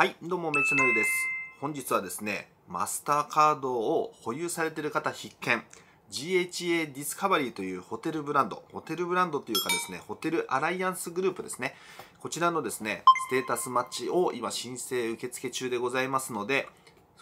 はい、どうも、めちゃのゆです。本日はですね、マスターカードを保有されている方必見。GHA ディスカバリーというホテルブランド、ホテルブランドというかですね、ホテルアライアンスグループですね。こちらのですね、ステータスマッチを今申請受付中でございますので、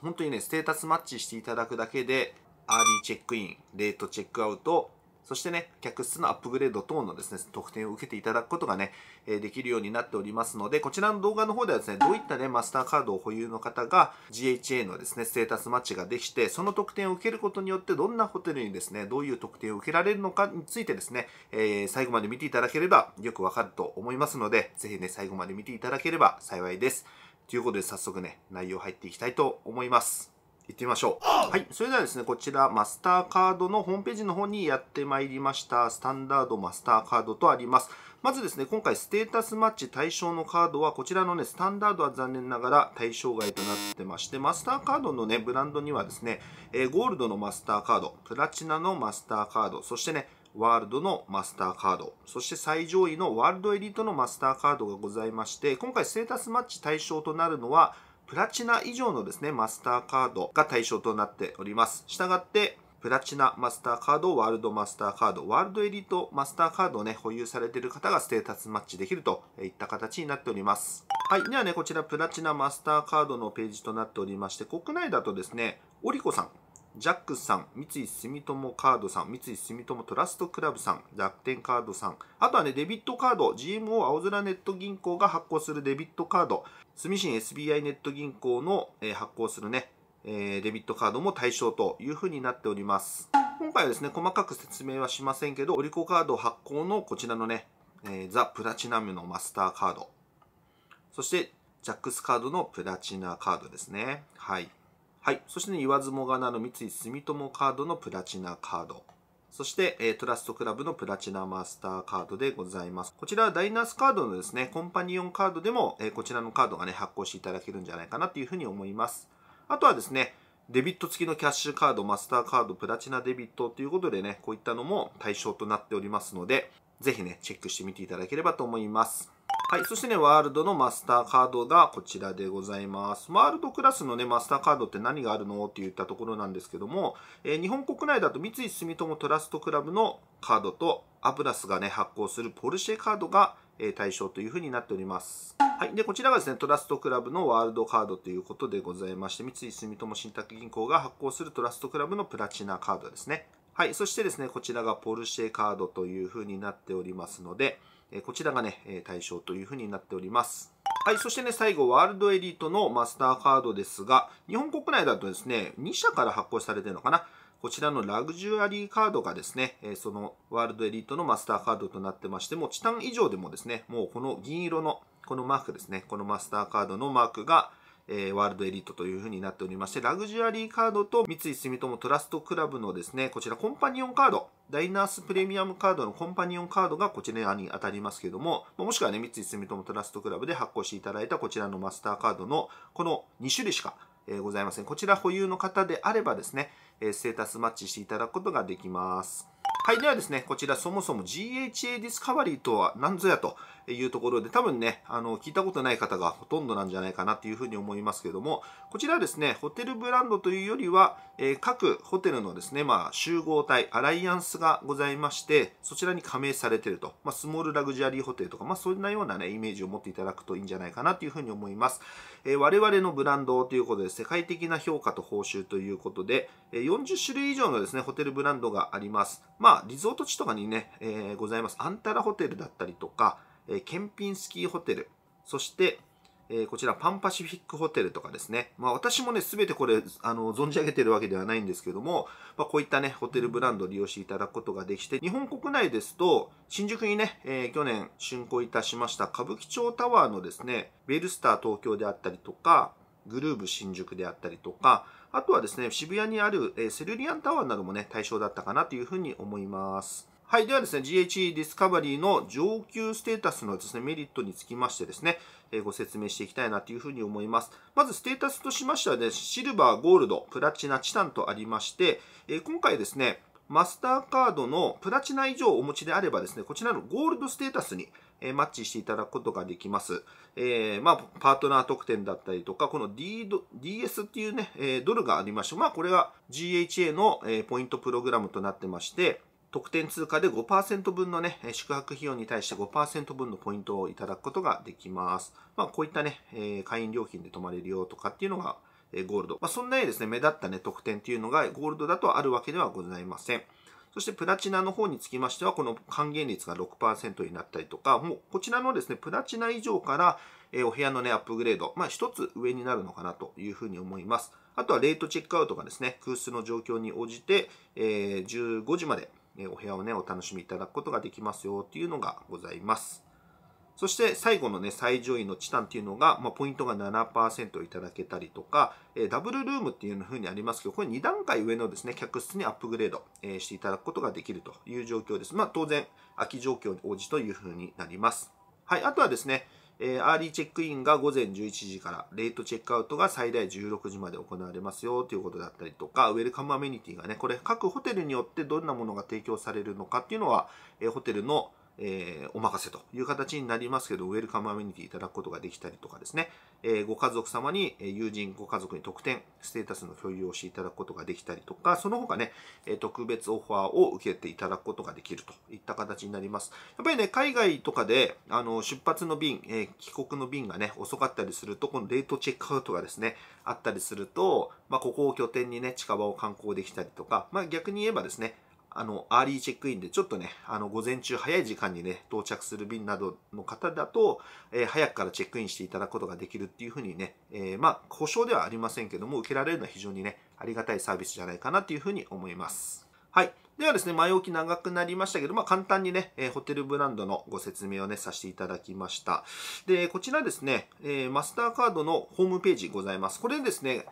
本当にね、ステータスマッチしていただくだけで、アーリーチェックイン、レートチェックアウト、そしてね、客室のアップグレード等のですね、特典を受けていただくことがね、えできるようになっておりますので、こちらの動画の方ではですね、どういったね、マスターカードを保有の方が GHA のですね、ステータスマッチができて、その特典を受けることによって、どんなホテルにですね、どういう特典を受けられるのかについてですね、えー、最後まで見ていただければよくわかると思いますので、ぜひね、最後まで見ていただければ幸いです。ということで早速ね、内容入っていきたいと思います。行ってみましょう。はい。それではですね、こちら、マスターカードのホームページの方にやってまいりました。スタンダードマスターカードとあります。まずですね、今回ステータスマッチ対象のカードは、こちらのね、スタンダードは残念ながら対象外となってまして、マスターカードのね、ブランドにはですね、えー、ゴールドのマスターカード、プラチナのマスターカード、そしてね、ワールドのマスターカード、そして最上位のワールドエリートのマスターカードがございまして、今回ステータスマッチ対象となるのは、プラチナ以上のですね、マスターカードが対象となっております。したがって、プラチナマスターカード、ワールドマスターカード、ワールドエリートマスターカードをね、保有されている方がステータスマッチできるといった形になっております。はい。ではね、こちらプラチナマスターカードのページとなっておりまして、国内だとですね、オリコさん、ジャックさん、三井住友カードさん、三井住友トラストクラブさん、楽天カードさん、あとはね、デビットカード、GMO 青空ネット銀行が発行するデビットカード、住信 SBI ネット銀行の発行するね、デビットカードも対象というふうになっております。今回はですね、細かく説明はしませんけど、オリコカード発行のこちらのね、ザ・プラチナムのマスターカード、そしてジャックスカードのプラチナカードですね。はい。はい。そしてね、言わずもがなの三井住友カードのプラチナカード。そして、えー、トラストクラブのプラチナマスターカードでございます。こちらはダイナースカードのですね、コンパニオンカードでも、えー、こちらのカードがね、発行していただけるんじゃないかなというふうに思います。あとはですね、デビット付きのキャッシュカード、マスターカード、プラチナデビットということでね、こういったのも対象となっておりますので、ぜひね、チェックしてみていただければと思います。はい。そしてね、ワールドのマスターカードがこちらでございます。ワールドクラスのね、マスターカードって何があるのって言ったところなんですけども、えー、日本国内だと三井住友トラストクラブのカードと、アブラスがね、発行するポルシェカードが、え対象というふうになっております。はい。で、こちらがですね、トラストクラブのワールドカードということでございまして、三井住友信託銀行が発行するトラストクラブのプラチナカードですね。はい。そしてですね、こちらがポルシェカードというふうになっておりますので、こちらがね、対象というふうになっております。はい、そしてね、最後、ワールドエリートのマスターカードですが、日本国内だとですね、2社から発行されてるのかな。こちらのラグジュアリーカードがですね、そのワールドエリートのマスターカードとなってましても、チタン以上でもですね、もうこの銀色のこのマークですね、このマスターカードのマークがえワールドエリートというふうになっておりまして、ラグジュアリーカードと三井住友トラストクラブのですね、こちらコンパニオンカード、ダイナースプレミアムカードのコンパニオンカードがこちらに当たりますけども、もしくはね、三井住友トラストクラブで発行していただいたこちらのマスターカードのこの2種類しかえございません。こちら保有の方であればですね、えステータスマッチしていただくことができます。はい。ではですね、こちらそもそも GHA ディスカバリーとは何ぞやというところで、多分ね、あの、聞いたことない方がほとんどなんじゃないかなというふうに思いますけども、こちらはですね、ホテルブランドというよりは、えー、各ホテルのですね、まあ、集合体、アライアンスがございまして、そちらに加盟されていると、まあ、スモールラグジュアリーホテルとか、まあ、そんなようなね、イメージを持っていただくといいんじゃないかなというふうに思います。えー、我々のブランドということで、世界的な評価と報酬ということで、40種類以上のですね、ホテルブランドがあります。まあ、リゾート地とかにね、えー、ございます。アンタラホテルだったりとか、えー、ケンピンスキーホテル、そして、えー、こちらパンパシフィックホテルとかですね。まあ、私もね、すべてこれ、あの、存じ上げてるわけではないんですけども、まあ、こういったね、ホテルブランドを利用していただくことができて、日本国内ですと、新宿にね、え去年竣工いたしました歌舞伎町タワーのですね、ベルスター東京であったりとか、グルーブ新宿であったりとか、あとはですね、渋谷にある、えセルリアンタワーなどもね、対象だったかなというふうに思います。はい。ではですね、GHE ディスカバリーの上級ステータスのですね、メリットにつきましてですね、えご説明していきたいなというふうに思います。まず、ステータスとしましてはね、シルバー、ゴールド、プラチナ、チタンとありまして、え今回ですね、マスターカードのプラチナ以上お持ちであればですね、こちらのゴールドステータスにえマッチしていただくことができます。えー、まあ、パートナー特典だったりとか、この D DS っていうね、えドルがありまして、まあ、これが GHA の、えポイントプログラムとなってまして、特典通貨で5%分のね、宿泊費用に対して5%分のポイントをいただくことができます。まあ、こういったね、え会員料金で泊まれるよとかっていうのが、えゴールド。まあ、そんなにですね、目立ったね、特典っていうのがゴールドだとあるわけではございません。そしてプラチナの方につきましては、この還元率が6%になったりとか、もうこちらのですね、プラチナ以上から、えお部屋のね、アップグレード、まあ一つ上になるのかなというふうに思います。あとはレートチェックアウトがですね、空室の状況に応じて、え15時までお部屋をね、お楽しみいただくことができますよというのがございます。そして最後のね、最上位のチタンっていうのが、まあ、ポイントが7%いただけたりとか、えー、ダブルルームっていう風にありますけど、これ2段階上のですね、客室にアップグレード、えー、していただくことができるという状況です。まあ、当然、空き状況に応じという風になります。はい、あとはですね、えー、アーリーチェックインが午前11時から、レートチェックアウトが最大16時まで行われますよということだったりとか、ウェルカムアメニティがね、これ各ホテルによってどんなものが提供されるのかっていうのは、えー、ホテルのえー、お任せという形になりますけど、ウェルカムアメニティいただくことができたりとかですね、えー、ご家族様に、え友人、ご家族に特典、ステータスの共有をしていただくことができたりとか、その他ね、え特別オファーを受けていただくことができるといった形になります。やっぱりね、海外とかで、あの、出発の便、え帰国の便がね、遅かったりすると、このレートチェックアウトがですね、あったりすると、まあ、ここを拠点にね、近場を観光できたりとか、まあ、逆に言えばですね、あの、アーリーチェックインでちょっとね、あの、午前中早い時間にね、到着する便などの方だと、えー、早くからチェックインしていただくことができるっていうふうにね、えー、まあ、保証ではありませんけども、受けられるのは非常にね、ありがたいサービスじゃないかなというふうに思います。はい。ではですね、前置き長くなりましたけど、まあ、簡単にね、えー、ホテルブランドのご説明をね、させていただきました。で、こちらですね、えー、マスターカードのホームページございます。これですね、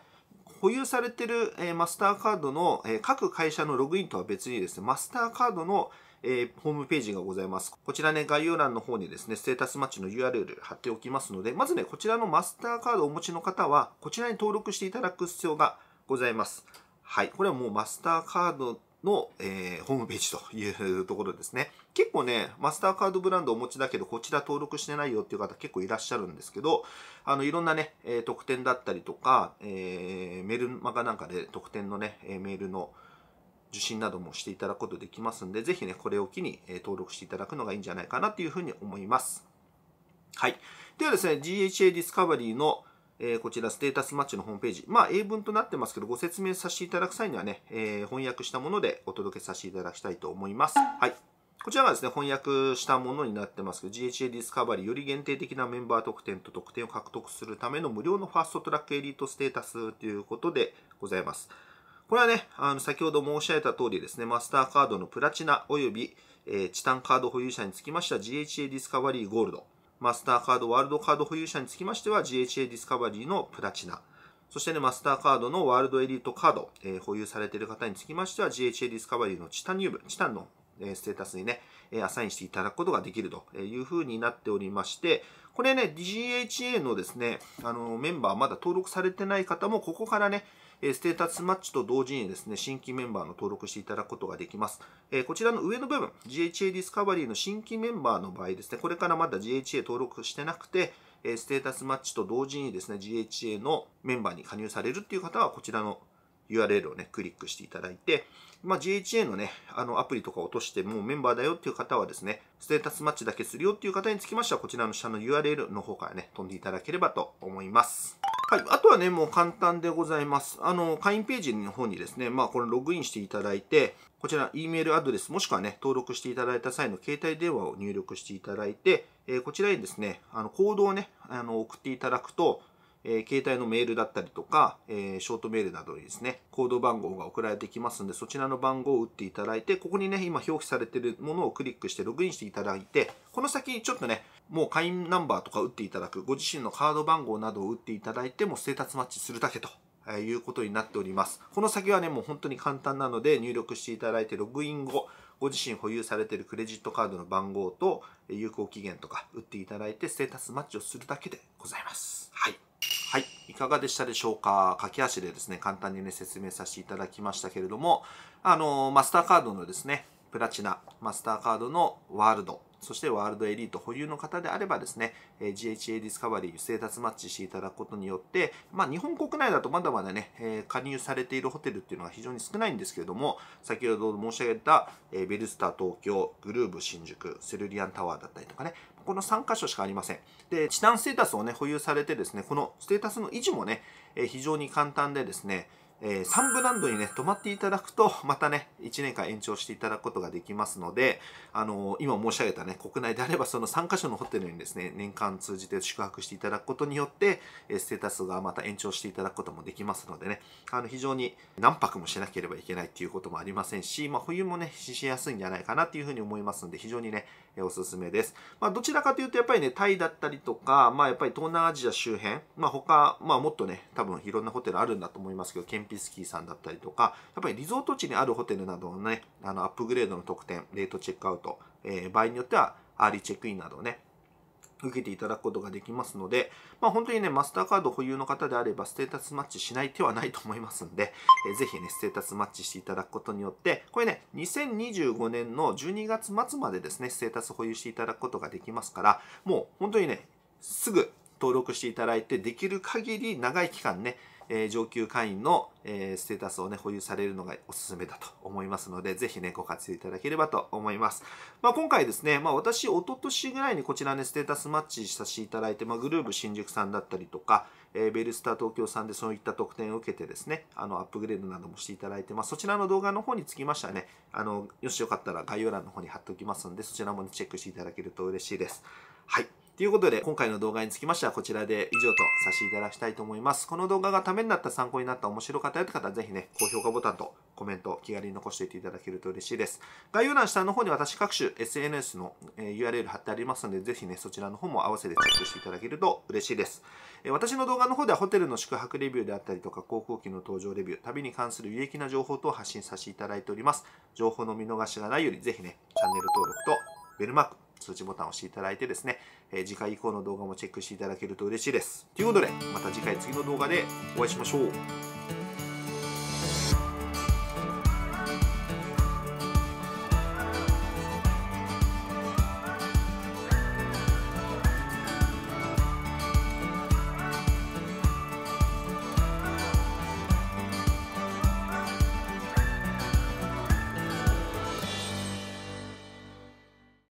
保有されてる、えマスターカードの、え各会社のログインとは別にですね、マスターカードの、えホームページがございます。こちらね、概要欄の方にですね、ステータスマッチの URL 貼っておきますので、まずね、こちらのマスターカードをお持ちの方は、こちらに登録していただく必要がございます。はい。これはもうマスターカードの、えー、ホームページというところですね。結構ね、マスターカードブランドお持ちだけど、こちら登録してないよっていう方結構いらっしゃるんですけど、あの、いろんなね、え特典だったりとか、えー、メールマガなんかで特典のね、メールの受信などもしていただくことできますんで、ぜひね、これを機に登録していただくのがいいんじゃないかなというふうに思います。はい。ではですね、GHA ディスカバリーのえー、こちらステータスマッチのホームページ、まあ、英文となってますけど、ご説明させていただく際にはね、えー、翻訳したものでお届けさせていただきたいと思います。はい。こちらがですね、翻訳したものになってますけど、GHA ディスカバリーより限定的なメンバー特典と特典を獲得するための無料のファーストトラックエリートステータスということでございます。これはね、あの、先ほど申し上げた通りですね、マスターカードのプラチナ及び、えー、チタンカード保有者につきましては GHA ディスカバリーゴールド。マスターカード、ワールドカード保有者につきましては GHA ディスカバリーのプラチナ。そしてね、マスターカードのワールドエリートカード、えー、保有されている方につきましては GHA ディスカバリーのチタニ入部、チタンの、えステータスにね、えアサインしていただくことができるというふうになっておりまして、これね、GHA のですね、あの、メンバーまだ登録されてない方も、ここからね、ステータスマッチと同時にですね、新規メンバーの登録していただくことができます。こちらの上の部分、GHA ディスカバリーの新規メンバーの場合ですね、これからまだ GHA 登録してなくて、ステータスマッチと同時にですね、GHA のメンバーに加入されるっていう方は、こちらの URL をね、クリックしていただいて、まあ、GHA のね、あの、アプリとか落としてもうメンバーだよっていう方はですね、ステータスマッチだけするよっていう方につきましては、こちらの下の URL の方からね、飛んでいただければと思います。はい、あとはね、もう簡単でございます。あの、会員ページの方にですね、まあ、これログインしていただいて、こちら、E メールアドレス、もしくはね、登録していただいた際の携帯電話を入力していただいて、えー、こちらにですね、あの、コードをね、あの、送っていただくと、えー、携帯のメールだったりとか、えー、ショートメールなどにですね、コード番号が送られてきますんで、そちらの番号を打っていただいて、ここにね、今表記されているものをクリックしてログインしていただいて、この先にちょっとね、もう会員ナンバーとか打っていただく、ご自身のカード番号などを打っていただいても、ステータスマッチするだけと。いうことになっております。この先はね、もう本当に簡単なので、入力していただいて、ログイン後、ご自身保有されているクレジットカードの番号と有効期限とか打っていただいて、ステータスマッチをするだけでございます。はい。はい。いかがでしたでしょうか駆け足でですね、簡単にね、説明させていただきましたけれども、あの、マスターカードのですね、プラチナ、マスターカードのワールド、そしてワールドエリート保有の方であればですね、え GHA ディスカバリー、ステータスマッチしていただくことによって、まあ、日本国内だとまだまだね、え加入されているホテルっていうのは非常に少ないんですけれども、先ほど申し上げた、えベルスター東京、グルーブ新宿、セルリアンタワーだったりとかね、この3箇所しかありません。で、チタンステータスをね、保有されてですね、このステータスの維持もね、え非常に簡単でですね、えー、3部難度にね、止まっていただくと、またね、1年間延長していただくことができますので、あのー、今申し上げたね、国内であれば、その3カ所のホテルにですね、年間通じて宿泊していただくことによって、えステータスがまた延長していただくこともできますのでね、あの、非常に何泊もしなければいけないっていうこともありませんし、まあ、冬もね、しやすいんじゃないかなっていうふうに思いますので、非常にね、おすすめです。まあ、どちらかというと、やっぱりね、タイだったりとか、まあ、やっぱり東南アジア周辺、まあ、他、まあ、もっとね、多分いろんなホテルあるんだと思いますけど、ケンピスキーさんだったりとか、やっぱりリゾート地にあるホテルなどのね、あの、アップグレードの特典、レートチェックアウト、えー、場合によっては、アーリーチェックインなどをね、受けていただくことができますので、まあ、本当にね、マスターカード保有の方であれば、ステータスマッチしない手はないと思いますんで、えー、ぜひね、ステータスマッチしていただくことによって、これね、2025年の12月末までですね、ステータス保有していただくことができますから、もう本当にね、すぐ登録していただいて、できる限り長い期間ね、えー、上級会員の、えー、ステータスをね、保有されるのがおすすめだと思いますので、ぜひね、ご活用いただければと思います。まあ、今回ですね、まあ、私、一昨年ぐらいにこちらね、ステータスマッチさせていただいて、まあ、グルーブ新宿さんだったりとか、えー、ベルスター東京さんでそういった特典を受けてですね、あの、アップグレードなどもしていただいて、まあ、そちらの動画の方につきましてはね、あの、よしよかったら概要欄の方に貼っておきますので、そちらも、ね、チェックしていただけると嬉しいです。はい。ということで、今回の動画につきましてはこちらで以上とさせていただきたいと思います。この動画がためになった、参考になった、面白かったよって方はぜひね、高評価ボタンとコメント気軽に残していていただけると嬉しいです。概要欄下の方に私各種 SNS の URL 貼ってありますので、ぜひね、そちらの方も合わせてチェックしていただけると嬉しいです。私の動画の方ではホテルの宿泊レビューであったりとか、航空機の搭乗レビュー、旅に関する有益な情報等を発信させていただいております。情報の見逃しがないように、ぜひね、チャンネル登録とベルマーク通知ボタンを押していただいてですね、え次回以降の動画もチェックしていただけると嬉しいです。ということで、また次回次の動画でお会いしましょう。